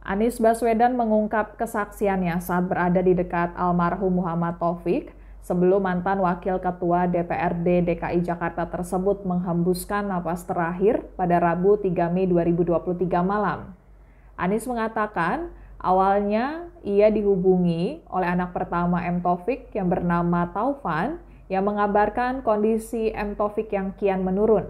Anies Baswedan mengungkap kesaksiannya saat berada di dekat almarhum Muhammad Taufik sebelum mantan Wakil Ketua DPRD DKI Jakarta tersebut menghembuskan napas terakhir pada Rabu 3 Mei 2023 malam. Anies mengatakan awalnya ia dihubungi oleh anak pertama M. Taufik yang bernama Taufan yang mengabarkan kondisi M. Taufik yang kian menurun.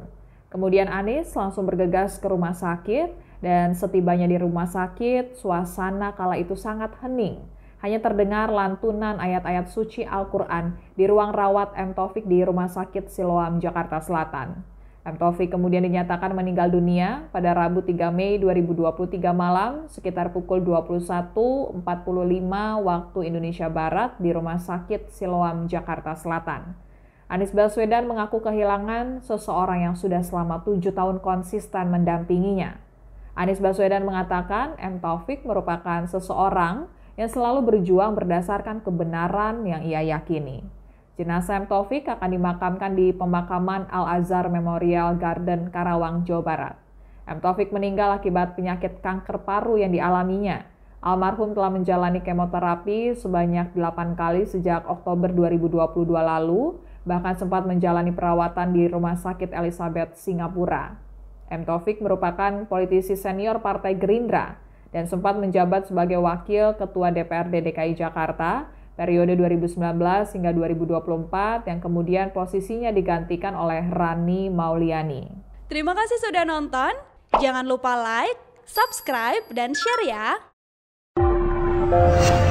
Kemudian Anies langsung bergegas ke rumah sakit dan setibanya di rumah sakit, suasana kala itu sangat hening. Hanya terdengar lantunan ayat-ayat suci Al-Quran di ruang rawat M. Taufik di Rumah Sakit Siloam, Jakarta Selatan. M. Taufik kemudian dinyatakan meninggal dunia pada Rabu 3 Mei 2023 malam sekitar pukul 21.45 waktu Indonesia Barat di Rumah Sakit Siloam, Jakarta Selatan. Anies Baswedan mengaku kehilangan seseorang yang sudah selama tujuh tahun konsisten mendampinginya. Anies Baswedan mengatakan M. Taufik merupakan seseorang yang selalu berjuang berdasarkan kebenaran yang ia yakini. Jenazah M. Taufik akan dimakamkan di pemakaman Al-Azhar Memorial Garden Karawang, Jawa Barat. M. Taufik meninggal akibat penyakit kanker paru yang dialaminya. Almarhum telah menjalani kemoterapi sebanyak 8 kali sejak Oktober 2022 lalu, bahkan sempat menjalani perawatan di Rumah Sakit Elizabeth, Singapura. M. Taufik merupakan politisi senior Partai Gerindra dan sempat menjabat sebagai Wakil Ketua DPRD DKI Jakarta periode 2019 hingga 2024 yang kemudian posisinya digantikan oleh Rani Mauliani. Terima kasih sudah nonton. Jangan lupa like, subscribe, dan share ya.